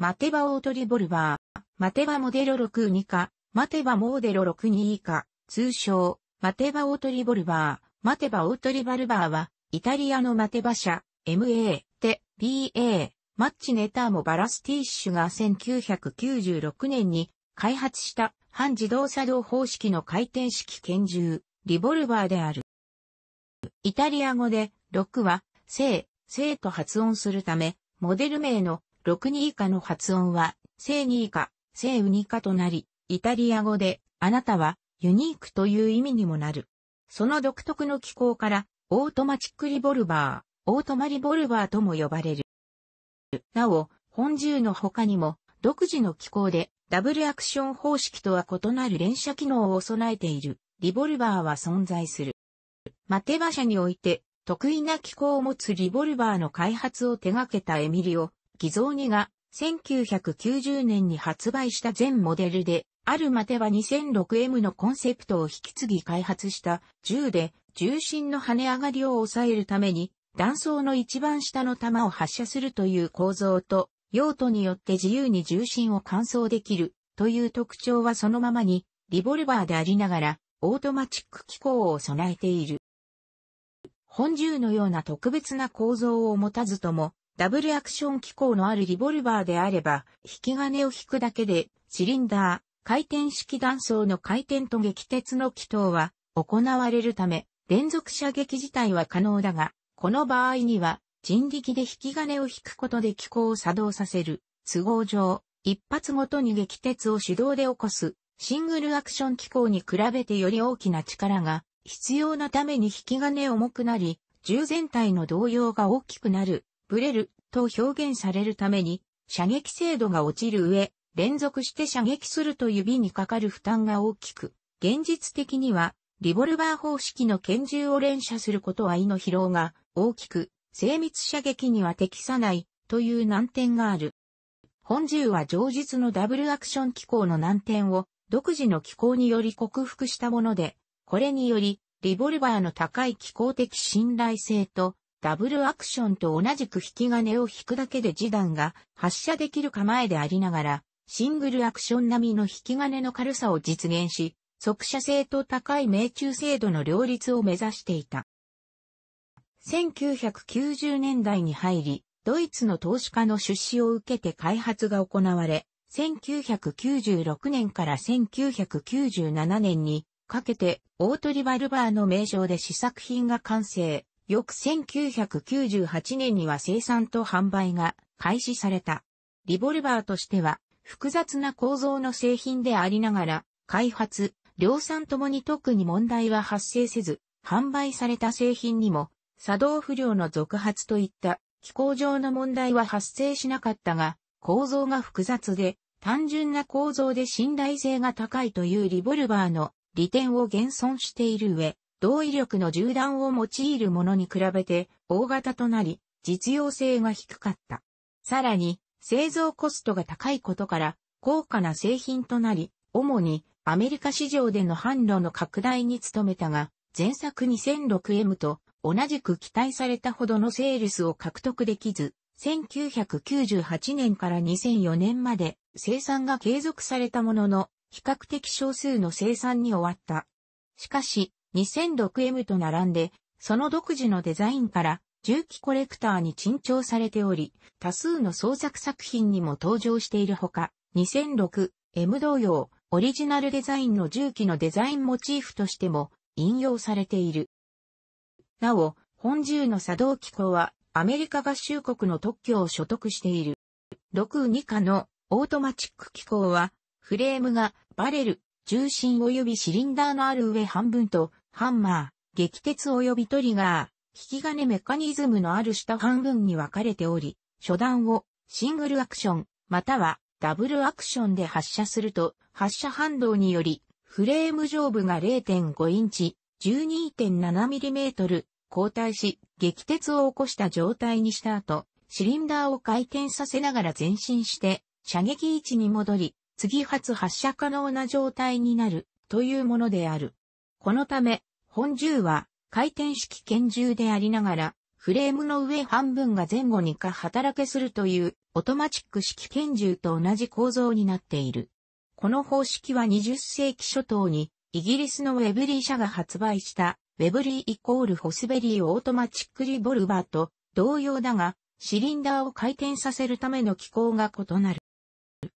マテバオートリボルバー、マテバモデロ62か、マテバモーデロ62以下、通称、マテバオートリボルバー、マテバオートリバルバーは、イタリアのマテバ社、MA、テ、PA、マッチネターモバラスティッシュが1996年に開発した半自動作動方式の回転式拳銃、リボルバーである。イタリア語で、6は、正、正と発音するため、モデル名の6二以下の発音は、正二以下、正ウニ下となり、イタリア語で、あなたは、ユニークという意味にもなる。その独特の機構から、オートマチックリボルバー、オートマリボルバーとも呼ばれる。なお、本銃の他にも、独自の機構で、ダブルアクション方式とは異なる連射機能を備えている、リボルバーは存在する。マテバ社において、得意な機構を持つリボルバーの開発を手掛けたエミリオ、偽造2が1990年に発売した全モデルで、あるまては 2006M のコンセプトを引き継ぎ開発した銃で重心の跳ね上がりを抑えるために弾倉の一番下の弾を発射するという構造と用途によって自由に重心を乾燥できるという特徴はそのままにリボルバーでありながらオートマチック機構を備えている。本銃のような特別な構造を持たずともダブルアクション機構のあるリボルバーであれば、引き金を引くだけで、シリンダー、回転式断層の回転と撃鉄の気筒は行われるため、連続射撃自体は可能だが、この場合には、人力で引き金を引くことで機構を作動させる、都合上、一発ごとに撃鉄を手動で起こす、シングルアクション機構に比べてより大きな力が必要なために引き金重くなり、銃全体の動揺が大きくなるブレると表現されるために、射撃精度が落ちる上、連続して射撃すると指にかかる負担が大きく、現実的には、リボルバー方式の拳銃を連射することは胃の疲労が大きく、精密射撃には適さないという難点がある。本銃は上述のダブルアクション機構の難点を独自の機構により克服したもので、これにより、リボルバーの高い機構的信頼性とダブルアクションと同じく引き金を引くだけで示談が発射できる構えでありながら、シングルアクション並みの引き金の軽さを実現し、速射性と高い命中精度の両立を目指していた。1990年代に入り、ドイツの投資家の出資を受けて開発が行われ、1996年から1997年にかけてオートリバルバーの名称で試作品が完成。翌1998年には生産と販売が開始された。リボルバーとしては複雑な構造の製品でありながら、開発、量産ともに特に問題は発生せず、販売された製品にも作動不良の続発といった気候上の問題は発生しなかったが、構造が複雑で、単純な構造で信頼性が高いというリボルバーの利点を現存している上、同威力の銃弾を用いるものに比べて大型となり、実用性が低かった。さらに、製造コストが高いことから、高価な製品となり、主にアメリカ市場での販路の拡大に努めたが、前作 2006M と同じく期待されたほどのセールスを獲得できず、1998年から2004年まで生産が継続されたものの、比較的少数の生産に終わった。しかし、2006M と並んで、その独自のデザインから重機コレクターに珍重されており、多数の創作作品にも登場しているほか、2006、M 同様、オリジナルデザインの重機のデザインモチーフとしても引用されている。なお、本銃の作動機構はアメリカ合衆国の特許を所得している。6以下のオートマチック機構は、フレームがバレル、重心及びシリンダーのある上半分とハンマー、撃鉄及びトリガー、引き金メカニズムのある下半分に分かれており、初段をシングルアクション、またはダブルアクションで発射すると、発射反動により、フレーム上部が0.5インチ、12.7mm 後退し、撃鉄を起こした状態にした後、シリンダーを回転させながら前進して、射撃位置に戻り、次発発射可能な状態になるというものである。このため、本銃は回転式拳銃でありながら、フレームの上半分が前後にか働けするという、オトマチック式拳銃と同じ構造になっている。この方式は20世紀初頭に、イギリスのウェブリー社が発売した、ウェブリーイコールホスベリーオートマチックリボルバーと同様だが、シリンダーを回転させるための機構が異なる。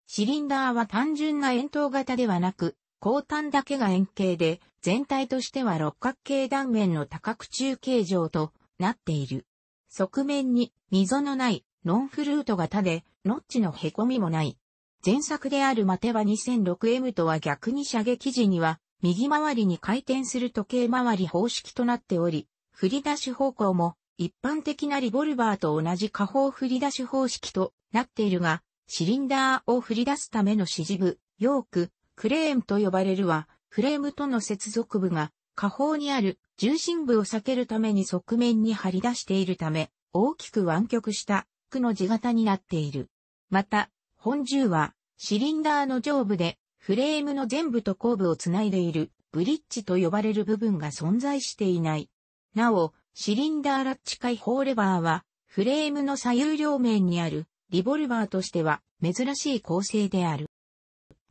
シリンダーは単純な円筒型ではなく、後端だけが円形で、全体としては六角形断面の多角中形状となっている。側面に溝のないノンフルート型で、ノッチの凹みもない。前作であるマテは 2006M とは逆に射撃時には、右回りに回転する時計回り方式となっており、振り出し方向も一般的なリボルバーと同じ下方振り出し方式となっているが、シリンダーを振り出すための指示部、ヨーク、クレーンと呼ばれるは、フレームとの接続部が下方にある重心部を避けるために側面に張り出しているため、大きく湾曲した区の字型になっている。また、本銃はシリンダーの上部でフレームの前部と後部をつないでいるブリッジと呼ばれる部分が存在していない。なお、シリンダーラッチ解放レバーはフレームの左右両面にあるリボルバーとしては珍しい構成である。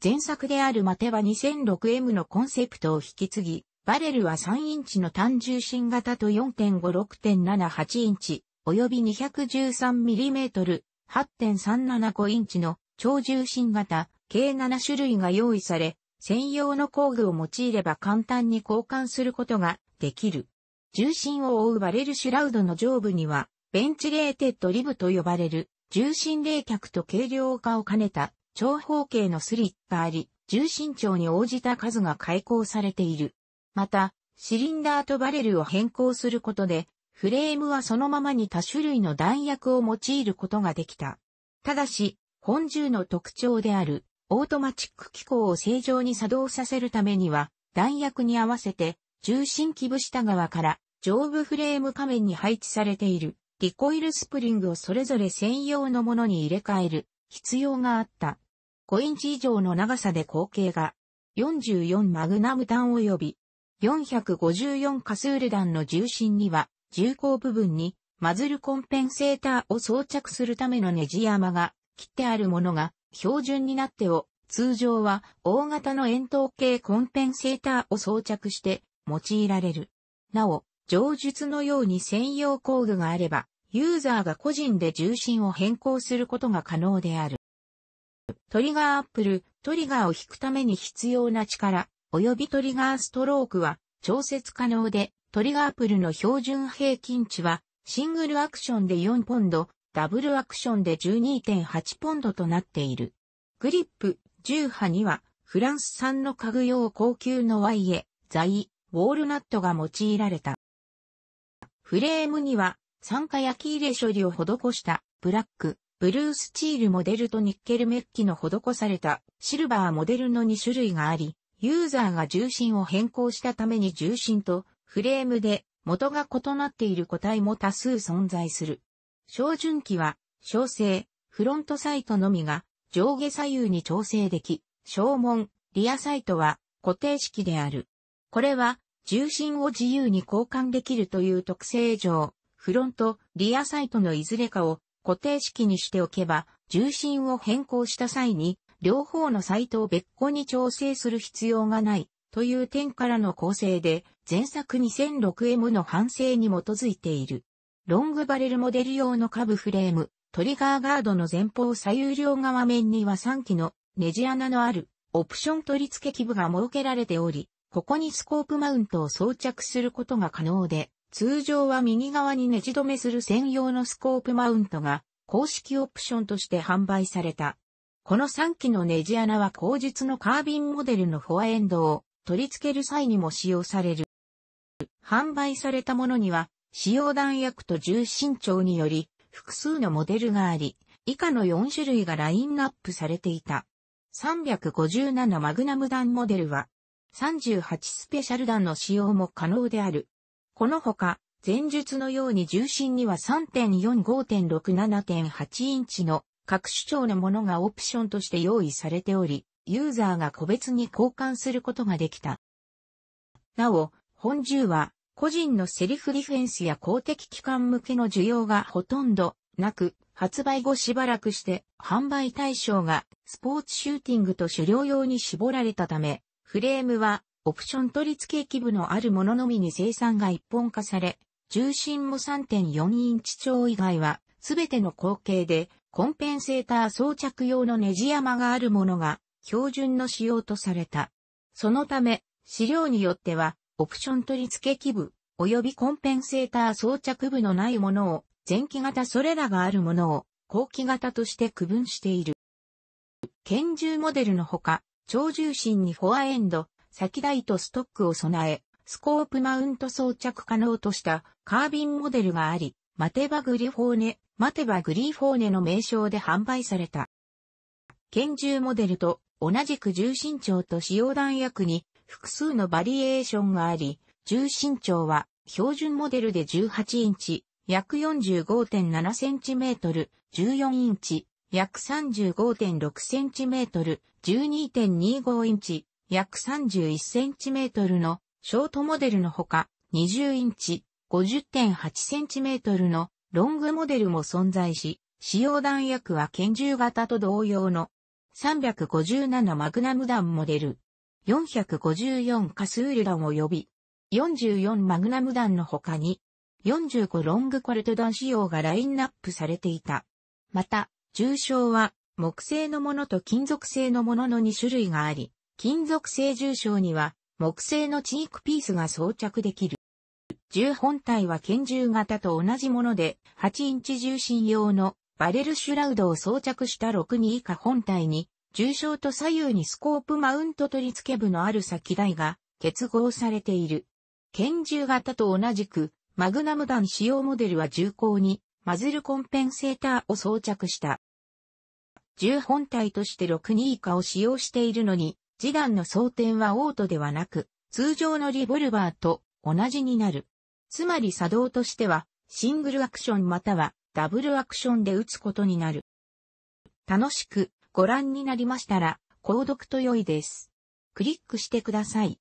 前作であるマテは 2006M のコンセプトを引き継ぎ、バレルは3インチの単重心型と4.56.78インチ、及び 213mm、8.375インチの超重心型、計7種類が用意され、専用の工具を用いれば簡単に交換することができる。重心を覆うバレルシュラウドの上部には、ベンチレーテッドリブと呼ばれる、重心冷却と軽量化を兼ねた長方形のスリッパあり、重心長に応じた数が開口されている。また、シリンダーとバレルを変更することで、フレームはそのままに多種類の弾薬を用いることができた。ただし、本銃の特徴である、オートマチック機構を正常に作動させるためには、弾薬に合わせて、重心基部下側から上部フレーム仮面に配置されているリコイルスプリングをそれぞれ専用のものに入れ替える必要があった。5インチ以上の長さで口径が44マグナム弾及び454カスール弾の重心には重工部分にマズルコンペンセーターを装着するためのネジ山が切ってあるものが標準になってを通常は大型の円筒形コンペンセーターを装着して用いられる。なお、上述のように専用工具があればユーザーが個人で重心を変更することが可能である。トリガーアップル、トリガーを引くために必要な力、及びトリガーストロークは調節可能で、トリガーアップルの標準平均値は、シングルアクションで4ポンド、ダブルアクションで12.8ポンドとなっている。グリップ、重波には、フランス産の家具用高級のワイエ、ザイ、ウォールナットが用いられた。フレームには、酸化焼き入れ処理を施したブラック、ブルースチールモデルとニッケルメッキの施されたシルバーモデルの2種類があり、ユーザーが重心を変更したために重心とフレームで元が異なっている個体も多数存在する。照準器は、小正、フロントサイトのみが上下左右に調整でき、小門、リアサイトは固定式である。これは重心を自由に交換できるという特性上、フロント、リアサイトのいずれかを固定式にしておけば、重心を変更した際に、両方のサイトを別個に調整する必要がない、という点からの構成で、前作 2006M の反省に基づいている。ロングバレルモデル用の下部フレーム、トリガーガードの前方左右両側面には3機のネジ穴のあるオプション取り付け器部が設けられており、ここにスコープマウントを装着することが可能で、通常は右側にネジ止めする専用のスコープマウントが公式オプションとして販売された。この3機のネジ穴は後日のカービンモデルのフォアエンドを取り付ける際にも使用される。販売されたものには、使用弾薬と重心長により、複数のモデルがあり、以下の4種類がラインナップされていた。357マグナム弾モデルは、38スペシャル弾の使用も可能である。このほか、前述のように重心には3.45.67.8インチの各主張のものがオプションとして用意されており、ユーザーが個別に交換することができた。なお、本銃は、個人のセリフディフェンスや公的機関向けの需要がほとんどなく、発売後しばらくして販売対象がスポーツシューティングと狩猟用に絞られたため、フレームはオプション取り付け基部のあるもののみに生産が一本化され、重心も3.4インチ超以外は、すべての口径で、コンペンセーター装着用のネジ山があるものが、標準の仕様とされた。そのため、資料によっては、オプション取り付け基部、及びコンペンセーター装着部のないものを、前期型それらがあるものを、後期型として区分している。拳銃モデルのほか、超重心にフォアエンド、先台とストックを備え、スコープマウント装着可能としたカービンモデルがあり、マテバグリフォーネ、マテバグリフォーネの名称で販売された。拳銃モデルと同じく重心長と使用弾薬に複数のバリエーションがあり、重心長は標準モデルで18インチ、約45.7センチメートル、14インチ、約35.6センチメートル、12.25インチ、約31センチメートルのショートモデルのほか、20インチ、50.8センチメートルのロングモデルも存在し、使用弾薬は拳銃型と同様の357マグナム弾モデル、454カスール弾及び、44マグナム弾の他に、45ロングコルト弾仕様がラインナップされていた。また、重傷は木製のものと金属製のものの2種類があり、金属製重傷には木製のチークピースが装着できる。銃本体は拳銃型と同じもので、8インチ重心用のバレルシュラウドを装着した62以下本体に、重傷と左右にスコープマウント取り付け部のある先台が結合されている。拳銃型と同じく、マグナム弾使用モデルは重厚にマズルコンペンセーターを装着した。銃本体として62以下を使用しているのに、示弾の装填はオートではなく、通常のリボルバーと同じになる。つまり作動としては、シングルアクションまたはダブルアクションで撃つことになる。楽しくご覧になりましたら、購読と良いです。クリックしてください。